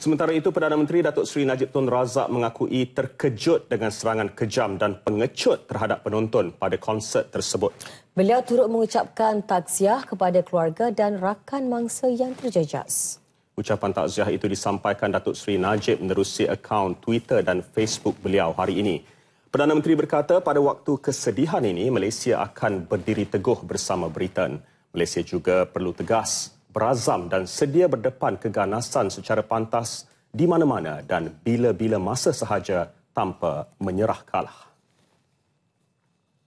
Sementara itu, Perdana Menteri Datuk Seri Najib Tun Razak mengakui terkejut dengan serangan kejam dan pengecut terhadap penonton pada konsert tersebut. Beliau turut mengucapkan takziah kepada keluarga dan rakan mangsa yang terjejas. Ucapan takziah itu disampaikan Datuk Seri Najib menerusi akaun Twitter dan Facebook beliau hari ini. Perdana Menteri berkata pada waktu kesedihan ini, Malaysia akan berdiri teguh bersama Britain. Malaysia juga perlu tegas berazam dan sedia berdepan keganasan secara pantas di mana-mana dan bila-bila masa sahaja tanpa menyerah kalah.